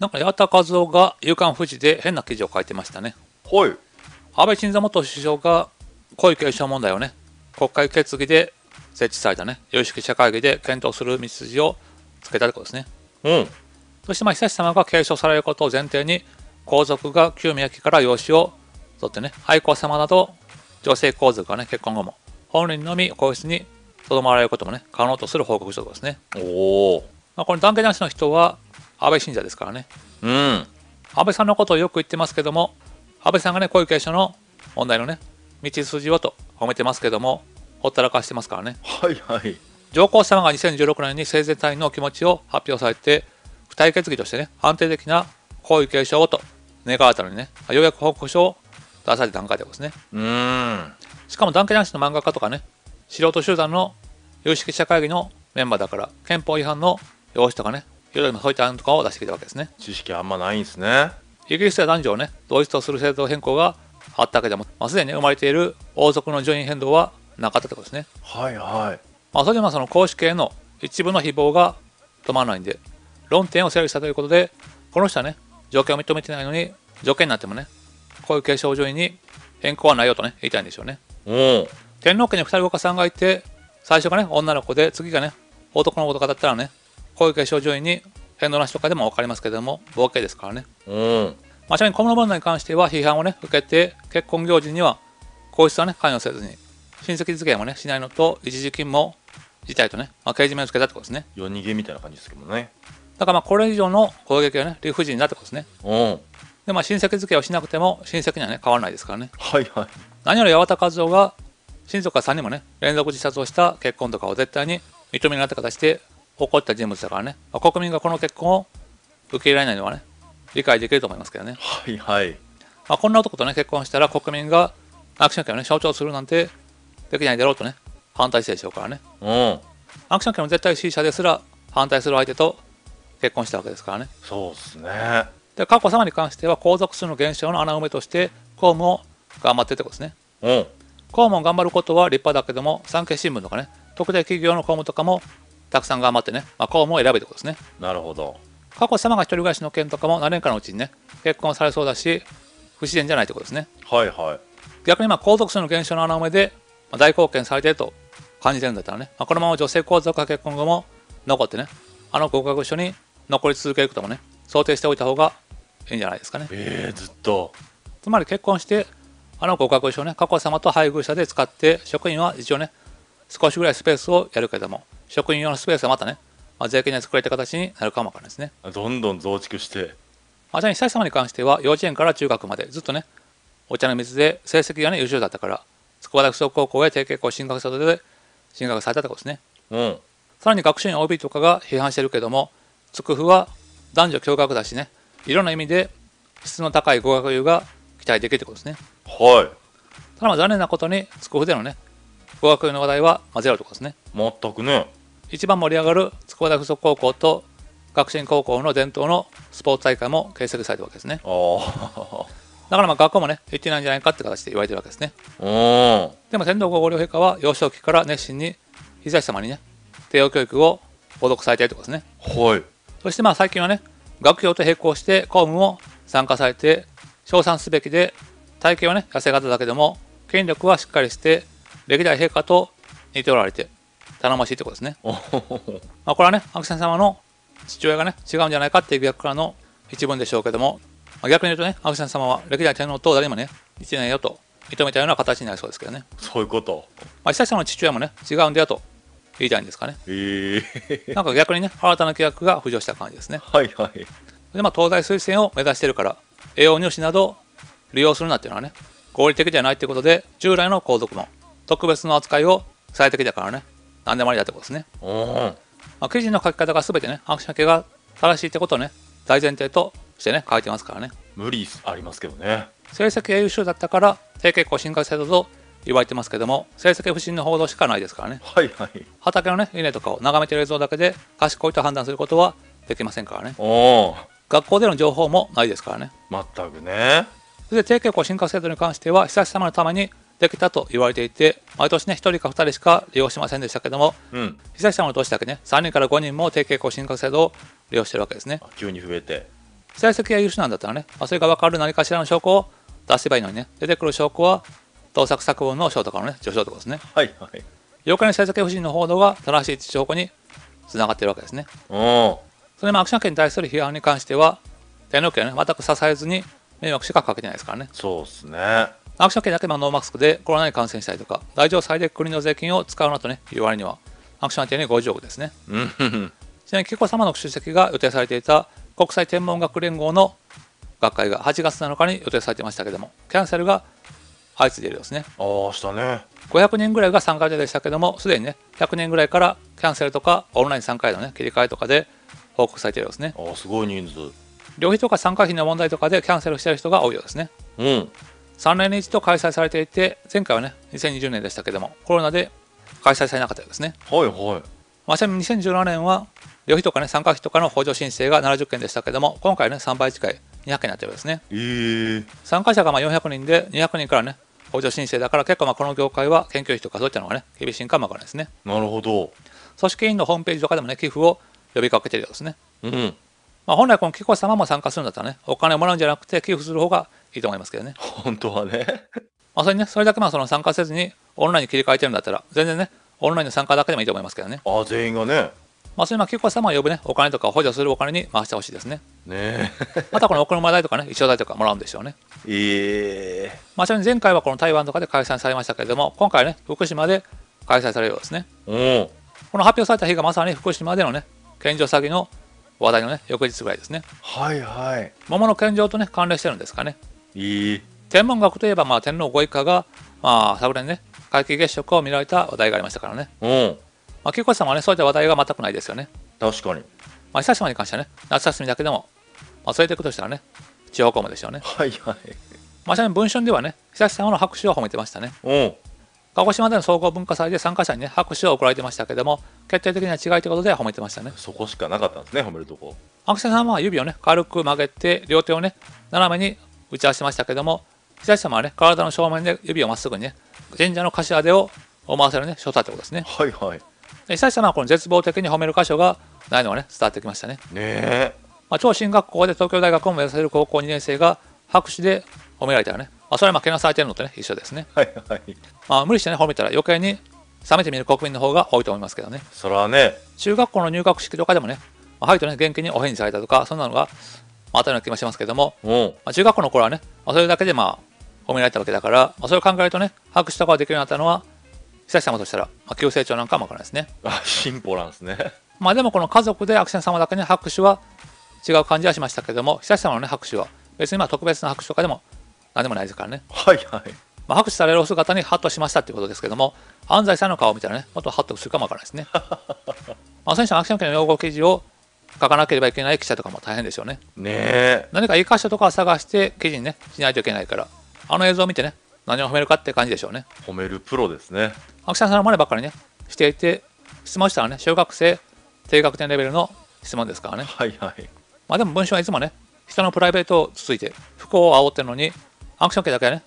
なんか八幡和夫が「夕刊富士」で変な記事を書いてましたねはい安倍晋三元首相が小池栄翔問題をね国会決議で設置されたね有識者会議で検討する道筋をつけたということですねうんそしてまあ悠仁さまが継承されることを前提に皇族が旧宮家から養子を取ってね愛子さまなど女性皇族がね結婚後も本人のみ皇室にとどまられることもね可能とする報告書ですねおお、まあ、この断言なしの人は安倍信者ですからね。うん。安倍さんのことをよく言ってますけども、安倍さんがね、小池継承の問題のね、道筋をと褒めてますけども、ほったらかしてますからね。はいはい。上皇様が2016年に生前退院の気持ちを発表されて、付帯決議としてね、安定的な皇位継承をと願われたのにね、ようやく報告書を出された段階でですね。うん。しかも、団家男子の漫画家とかね、素人集団の有識者会議のメンバーだから、憲法違反の用紙とかね、世のそういった案とかを出してきたわけですね。知識あんまないんですね。イギリスや男女をね、同一とする制度変更があったわけでも、まあ、すでに生まれている王族の順位変動はなかったということですね。はいはい。まあ、それでもその公式への一部の誹謗が止まらないんで、論点を整理したということで、この人はね、条件を認めてないのに、条件になってもね、こういう継承順位に変更はないよとね、言いたいんでしょうね。うん。天皇家に二人お母さんがいて、最初がね、女の子で、次がね、男の子とかだったらね、こういう症状に変動なしとかでも分かりますけども、ボケですからね。うん。まあ、ちなみに小室問題に関しては批判をね、受けて、結婚行事には皇室はね、関与せずに、親戚付き合いもね、しないのと、一時金も辞退とね、まあ、刑事面をつけたってことですね。夜逃げみたいな感じですけどね。だからまあこれ以上の攻撃はね、理不尽だってことですね。うん。でまあ親戚付き合いをしなくても親戚にはね変わらないですからね。はいはい。何より八幡和夫が親族が3人もね連続自殺をした結婚とかを絶対に認められた形で起こった人物だからね国民がこの結婚を受け入れられないのはね理解できると思いますけどねはいはいまあ、こんな男とね結婚したら国民がアクション権をね象徴するなんてできないだろうとね反対してでしょうからねうんアクション権の絶対支持者ですら反対する相手と結婚したわけですからねそうですねで佳子様に関しては皇族数の減少の穴埋めとして公務を頑張ってってことですねうん公務を頑張ることは立派だけども産経新聞とかね特定企業の公務とかもたくさん頑張ってね、まあ、子も選べってことですね。なるほど。佳子様が一人暮らしの件とかも何年かのうちにね、結婚されそうだし、不自然じゃないってことですね。はいはい。逆にまあ皇族数の減少の穴埋めで、まあ、大貢献されてると感じてるんだったらね、まあ、このまま女性皇族が結婚後も残ってね、あの合格書に残り続けることもね、想定しておいた方がいいんじゃないですかね。ええー、ずっと。つまり結婚して、あの合格書をね、佳子様と配偶者で使って、職員は一応ね、少しぐらいスペースをやるけども、職員用のスペースがまたね、まあ、税金で作られた形になるかもわからないですね。どんどん増築して。まあ、じゃあ、久様に関しては、幼稚園から中学までずっとね、お茶の水で成績がね、優秀だったから、筑波大附属高校へ提携校進学したことで、進学されたっことですね。うん。さらに学習院 OB とかが批判してるけども、筑波は男女共学だしね、いろんな意味で質の高い語学友が期待できるってことですね。はい。ただまあ残念なことに、筑波でのね、語学友の話題はゼロってことですね。全くね。一番盛り上がる筑波大附属高校と学進高校の伝統のスポーツ大会も形成されたわけですね。だからまあ学校もね行ってないんじゃないかって形で言われてるわけですね。でも天皇皇后両陛下は幼少期から熱心に日差し様にね帝王教育を施読されているとことですね。そしてまあ最近はね学業と並行して公務も参加されて称賛すべきで体型はね痩せただけでも権力はしっかりして歴代陛下と似ておられて頼ましいってことですね。まあこれはね、アクセン様の父親がね、違うんじゃないかっていう逆からの一文でしょうけども、まあ、逆に言うとね、アクセン様は歴代天皇と誰もね、一年よと認めたような形になりそうですけどね。そういうこと。まあ、久々の父親もね、違うんだよと言いたいんですかね。えー、なんか逆にね、新たな契約が浮上した感じですね。はいはい。で、まあ、東西推薦を目指してるから、栄養入試など利用するなっていうのはね、合理的じゃないということで、従来の皇族の特別の扱いを最適だからね、何でもありだってことですね。まあ、記事の書き方が全てね、アクション系が正しいってことをね、大前提としてね、書いてますからね。無理ありますけどね。成績が優秀だったから、低傾向進化制度と言われてますけども、成績不振の報道しかないですからね。はいはい。畑のね、稲とかを眺めてる映像だけで、賢いと判断することはできませんからね。学校での情報もないですからね。全くね。それで低傾向進化制度に関しては、久し様のためにできたと言われていて、毎年ね、1人か2人しか利用しませんでしたけども、うん、被災者の年だけね、3人から5人も定型更新学制度を利用してるわけですね。急に増えて。被災先が優秀なんだったらね、まあ、それが分かる何かしらの証拠を出せばいいのにね、出てくる証拠は、盗作作文の賞とかのね、受賞とかですね。はいはい。妖怪の被災先不信の報道が正しい証拠につながってるわけですね。それもアクション権に対する批判に関しては、天皇家はね、全く支えずに迷惑しかかけてないですからね。そうですね。アクション系だけのノーマスクでコロナに感染したりとか、来場最大国の税金を使うなとね、いう割には、アクション相手に50億ですね。ちなみに、紀子様の出席が予定されていた国際天文学連合の学会が8月7日に予定されてましたけども、キャンセルが相次いでいるようですね。ああ、したね。500人ぐらいが参加者でしたけども、すでにね、100人ぐらいからキャンセルとか、オンライン参加へのね、切り替えとかで報告されているようですね。ああ、すごい人数。旅費とか参加費の問題とかでキャンセルしてる人が多いようですね。うん。3年にと度開催されていて前回はね2020年でしたけどもコロナで開催されなかったようですねはいはい、まあ、ちなみに2017年は旅費とかね参加費とかの補助申請が70件でしたけども今回ね3倍近い200件になってるようですね、えー、参加者がまあ400人で200人からね補助申請だから結構まあこの業界は研究費とかそういったのがね厳しいんかもわからないですねなるほど組織委員のホームページとかでもね寄付を呼びかけてるようですねうんまあ、本来この紀子様も参加するんだったらねお金をもらうんじゃなくて寄付する方がいいと思いますけどね 本当はねまあそれねそれだけまあその参加せずにオンラインに切り替えてるんだったら全然ねオンラインの参加だけでもいいと思いますけどねあ全員がねまあ、そういう紀子様を呼ぶねお金とか補助するお金に回してほしいですねね またこのお車代とかね一緒代とかもらうんでしょうねええまあ、ちなみに前回はこの台湾とかで開催されましたけれども今回ね福島で開催されるようですねこの発表された日がまさに福島でのね献上欺の話題のね翌日ぐらいですねはいはい桃の献上とね関連してるんですかねいい天文学といえば、まあ、天皇ご一家が、まあ、昨年ね皆既月食を見られた話題がありましたからねうんまあ、紀子さんはねそういった話題が全くないですよね確かにまあ久りに関してはね夏休みだけでも、まあ、やっていくとしたらね地方公務でしょうねはいはいまあ、ちなみに文春ではね久島の拍手を褒めてましたねうん鹿児島での総合文化祭で参加者にね拍手を送られてましたけども決定的な違いということで褒めてましたねそこしかなかったんですね褒めるとこ秋瀬さんは指をね軽く曲げて両手をね斜めに打ち合わせましたけども久志様はね体の正面で指をまっすぐにね神社の頭手を思わせるね所作ってことですねはいはい久志様はこの絶望的に褒める箇所がないのがね伝わってきましたねねえ、まあ、超進学校で東京大学を目指せる高校2年生が拍手で褒められたよねあ、それはまあ、けなされてるのとね、一緒ですね。はいはい。まあ、無理してね、褒めたら余計に冷めてみる国民の方が多いと思いますけどね。それはね。中学校の入学式とかでもね、まあ、はいとね、元気にお返事されたとか、そんなのが、まあ、あったような気もしますけども、まあ、中学校の頃はね、まあ、それだけでまあ、褒められたわけだから、まあ、それを考えるとね、拍手したとができるようになったのは、久様としたら、まあ、急成長なんかもわからないですね。あ、進歩なんですね。まあ、でもこの家族でアクション様だけに拍手は違う感じはしましたけども、久様のね、拍手は、別にまあ特別な拍手とかでも何でもないですからね。はいはい。まあ、拍手されるお姿にハッとしましたということですけども、安西さんの顔を見たらね、もっとハッとするかもわからないですね。まあ、選手のアクション権の用語記事を書かなければいけない記者とかも大変でしょうね。ね何かいい箇所とか探して記事にね、しないといけないから、あの映像を見てね、何を褒めるかって感じでしょうね。褒めるプロですね。アクションさんの真ばっかりね、していて、質問したらね、小学生低学年レベルの質問ですからね。はいはい。まあでも文章はいつもね、人のプライベートをつついて、不幸を煽ってるのに、アクション系だけね、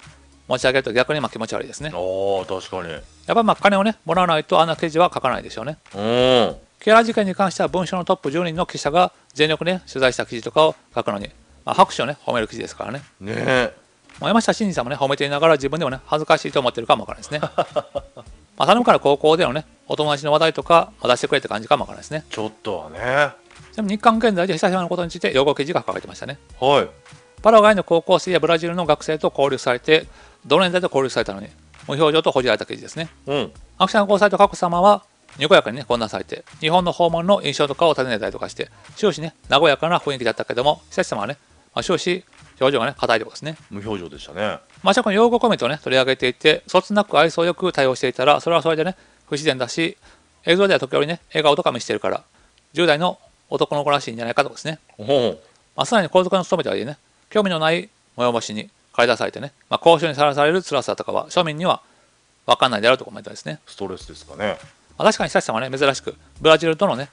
持ち上げると逆にまあ気持ち悪いですね。お確かに。やっぱまあ金をね、もらわないとあんな記事は書かないでしょうね。うん。ケラ事件に関しては文書のトップ10人の記者が全力で、ね、取材した記事とかを書くのに、まあ、拍手をね、褒める記事ですからね。ねえ。ま山下真司さんもね、褒めていながら自分でもね、恥ずかしいと思ってるかもわからないですね。まあ、頼むから高校でのね、お友達の話題とか出してくれって感じかもわからないですね。ちょっとはね。でも日韓現在で久々のことについて、用語記事が書かれてましたね。はい。パラガイの高校生やブラジルの学生と交流されて、同年代と交流されたのに、無表情と報じられた記事ですね。うん。アクション交際と佳子さまは、にこやかにね、混乱されて、日本の訪問の印象とかを尋ねたりとかして、終始ね、和やかな雰囲気だったけども、久志様はね、まあ、終始、表情がね、硬いところですね。無表情でしたね。まあ、この用語コメントをね、取り上げていて、そつなく愛想よく対応していたら、それはそれでね、不自然だし、映像では時折ね、笑顔とか見してるから、10代の男の子らしいんじゃないかとかですね。うまあ、さらに皇族の務めてはいえね、興味のない催しに駆り出されてね、まあ、交渉にさらされる辛さとかは庶民には分かんないであるとコメントですね。ストレスですかね。まあ、確かに久志さんはね、珍しくブラジルとのね、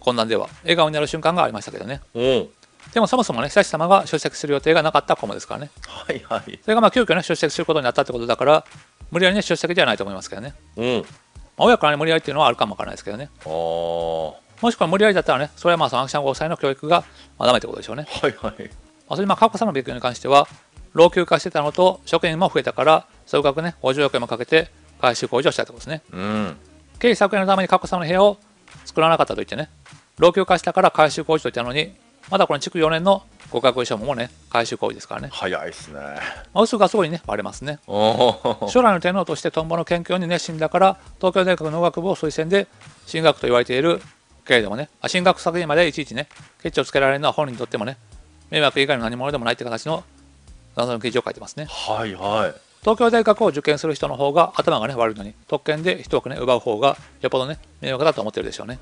混乱では笑顔になる瞬間がありましたけどね。うんでもそもそもね、久志様が出席する予定がなかったコモですからね。はいはい。それがまあ急遽ね、出席することになったってことだから、無理やりね、出席ではないと思いますけどね。うん。まあ、親からね、無理やりっていうのはあるかもわからないですけどね。ああ。もしくは無理やりだったらね、それはまあそのアクション5歳の教育がまあダメってことでしょうね。はいはい。まあ、それまあ過去3の別居に関しては、老朽化してたのと、職員も増えたから、総額ね、50億円もかけて改修工事をしたってことですね。うん、経費削減のために過去3の部屋を作らなかったといってね、老朽化したから改修工事といったのに、まだこの築4年の合格証もね、改修工事ですからね。早いっすね。まあ、嘘がすごいね、割れますね。将来の天皇としてトンボの研究に熱心だから、東京大学農学部を推薦で進学と言われているけれどもね、進学作品までいちいちね、ケチをつけられるのは本人にとってもね、迷惑以外の何者でもないって形の謎の記事を書いてますね。はいはい。東京大学を受験する人の方が頭がね悪いのに特権で一をね奪う方がよっぽどね迷惑だと思ってるでしょうね。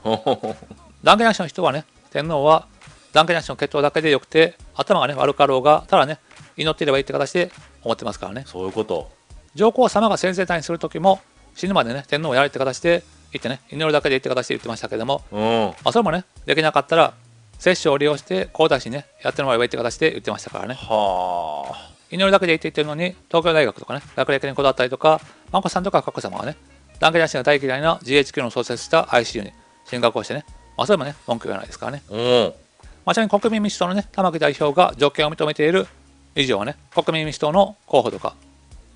断言なしの人はね天皇は断言なしの血統だけでよくて頭がね悪かろうがただね祈っていればいいって形で思ってますからね。そういうこと。上皇様が先生隊にする時も死ぬまでね天皇をやれって形で言ってね祈るだけでいいって形で言ってましたけども、うん、まあ、それもねできなかったら摂取を利用して高田市ねやっての方がいって形で言ってましたからねはあ祈るだけでいいって言ってるのに東京大学とかね学歴にこだわったりとか眞子さんとか佳子様はね団結男子が大嫌いな GHQ の創設した ICU に進学をしてねまあそれもね文句言わないですからねうんまあ、ちなみに国民民主党のね玉木代表が条件を認めている以上はね国民民主党の候補とか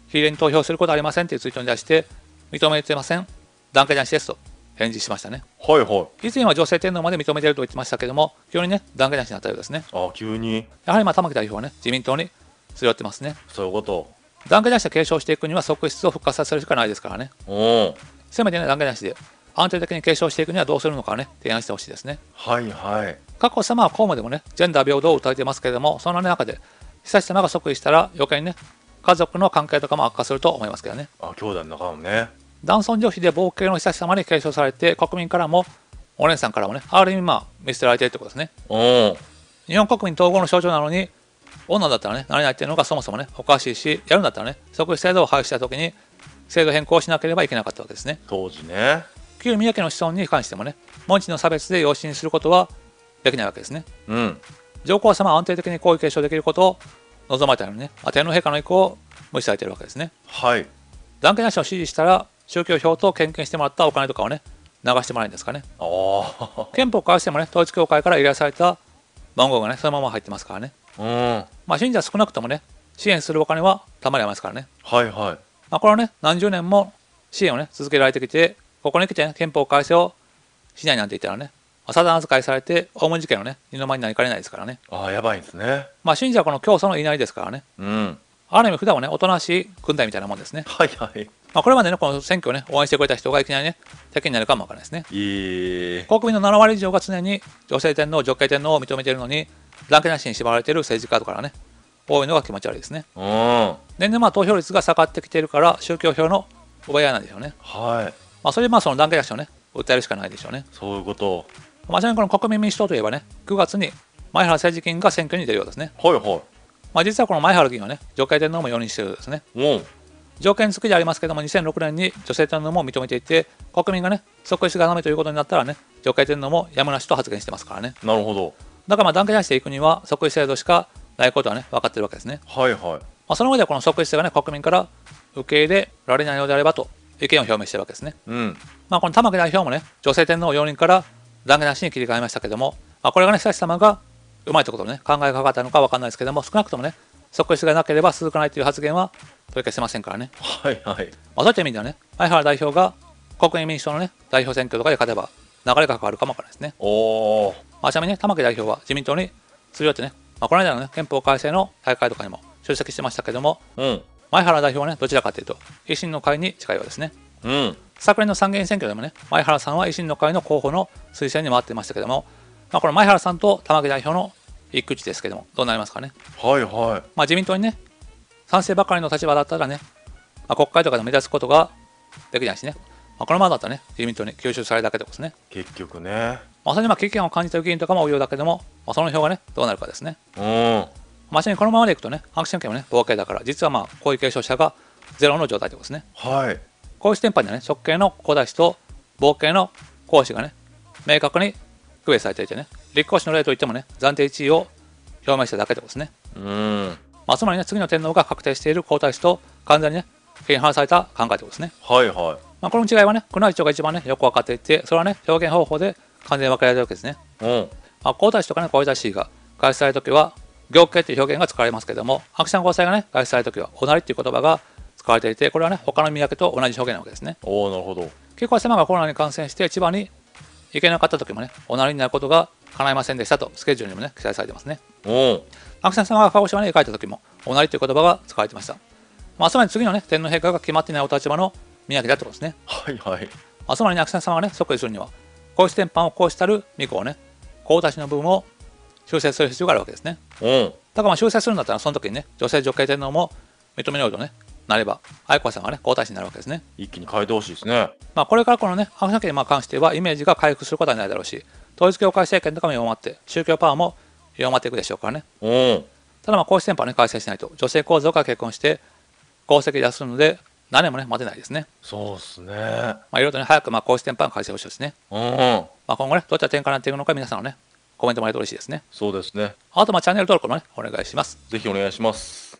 比例に投票することありませんっていうツイートに出して認めてません団結男子ですと返事しましたね。はいはい。以前は女性天皇まで認めていると言ってましたけども、急にね、断言なしになったようですね。ああ、急に。やはりまあ、玉木代表はね、自民党にすり寄ってますね。そういうこと。断言なしで継承していくには、側室を復活させるしかないですからね。おせめてね、断言なしで安定的に継承していくにはどうするのかね提案してほしいですね。はいはい。過去様は公務でもねジェンダー平等を訴えてますけれどもその中で久しさまが即位したら余計にね家族の関係とかも悪化すると思いますけどね。あ兄弟の中もね。男尊女卑で冒険の久しさまに継承されて、国民からも、お姉さんからもね、ある意味まあ、見捨てられてるってことですね。日本国民統合の象徴なのに、女だったらね、なれないっていうのがそもそもね、おかしいし、やるんだったらね、即制度を廃止した時に、制度変更しなければいけなかったわけですね。当時ね。旧宮家の子孫に関してもね、文字の差別で養子にすることはできないわけですね。うん。上皇様は安定的に皇位継承できることを望まれたのにね、天皇陛下の意向を無視されてるわけですね。はい。男系なしを支持したら、宗教票と献金してもらったお金とかをね、流してもらえるんですかね。憲法をらしてもね、統一教会から依頼された番号がね、そのまま入ってますからね。うん。まあ、信者少なくともね、支援するお金はたまりますからね。はいはい。まあ、これはね、何十年も支援をね、続けられてきて、ここに来て、ね、憲法改正をしないなんて言ったらね、サダン扱いされて、オウム事件のね、二の間になりかねないですからね。ああ、やばいですね。まあ、信者はこの教祖のいなりですからね。うん。ある意味、普段はね、おとなしい軍隊みたいなもんですね。はいはい。まあ、これまでね、この選挙をね、応援してくれた人がいきなりね、敵になるかもわからないですね。国民の7割以上が常に女性天皇、女系天皇を認めているのに、ランクなしに縛られている政治家とかね、多いのが気持ち悪いですね。年々まあ投票率が下がってきているから、宗教票の奪い合いなんでしょうね。はい。まあ、それでまあそのランクなしをね、訴えるしかないでしょうね。そういうこと。まさちなみにこの国民民主党といえばね、9月に前原誠治議員が選挙に出るようですね。はいはい。まあ、実はこの前原議員はね、女系天皇も容認してるんですね。うん。条件付きでありますけども、2006年に女性天皇も認めていて、国民がね、即位しが頼むということになったらね、女系天皇もやむなしと発言してますからね。なるほど。だからまあ段階出していくには、即位制度しかないことはね、分かってるわけですね。はいはい。まあ、その上でこの即位制がね、国民から受け入れられないようであればと意見を表明してるわけですね。うん。まあこの玉木代表もね、女性天皇容認から断階なしに切り替えましたけども、まあ、これがね、久し様がうまいってことね、考えかかったのか分かんないですけども、少なくともね、即位がなければ続かないという発言は取り消せませんからね。はいはい。まあ、そういった意味ではね、前原代表が国民民主党のね、代表選挙とかで勝てば、流れが変わるかもからですね。おお。まあ、ちなみにね、玉木代表は自民党に通用ってね、まあ、この間のね、憲法改正の大会とかにも出席してましたけども、うん。前原代表はね、どちらかというと、維新の会に近いようですね。うん。昨年の参議院選挙でもね、前原さんは維新の会の候補の推薦に回ってましたけども、まあ、この前原さんと玉木代表の一くちですけどもどうなりますかね。はいはい。まあ自民党にね賛成ばかりの立場だったらね、まあ、国会とかで目指すことができないしね、まあ、このままだったらね自民党に吸収されるだけでですね。結局ね。まさにまあ経験を感じた議員とかも多いようだけども、まあ、その票がねどうなるかですね。うん。まさにこのままでいくとね、白紙ショ権もね、冒険だから、実はまあ、こう継承者がゼロの状態でですね。はい。皇室典範にはね、職権の小出しと冒険の皇子がね、明確に区別されていてね、立皇嗣の例といってもね暫定1位を表明しただけでですね、うんまあ、つまりね次の天皇が確定している皇太子と完全にね批判された考えでござことですねはいはい、まあ、この違いはね宮内庁が一番ねよく分かっていてそれはね表現方法で完全に分けられるわけですね、うんまあ、皇太子とかね皇太子が外出される時は行っという表現が使われますけども白山皇太子がね外出される時はおなりという言葉が使われていてこれはね他の宮家と同じ表現なわけですねおおなるほど結構狭がコロナに感染して千葉に行けなかった時もねおなりになることが叶いませんでしたとスケジュールにもね記載されてますねおアクセさんが鹿児島に描いた時も「おなり」という言葉が使われてました、まあ、つまり次のね天皇陛下が決まっていないお立場の宮城だってことですねはいはい、まあ、つまり阿久津さんはね即位するには皇室典範を皇室たる御子をね皇太子の部分を修正する必要があるわけですねおだからまあ修正するんだったらその時にね女性女系天皇も認めようとねなれば、愛子さんがね、皇太子になるわけですね。一気に変えてほしいですね。まあ、これからこのね、白山家に関しては、イメージが回復することはないだろうし、統一教会政権とかも弱まって、宗教パワーも弱まっていくでしょうからね。うん、ただ、まあ、皇室選派ね、改正しないと、女性皇族が結婚して、功績出すので、何年もね、待てないですね。そうですね。まあ、いろいろとね、早く、まあ、皇室選派の改正をしてほしいですね。うん、まあ、今後ね、どういった展開になっていくのか、皆さんのね、コメントもらえると嬉しいですね。そうですね。あと、まあ、チャンネル登録もね、お願いします。ぜひお願いします。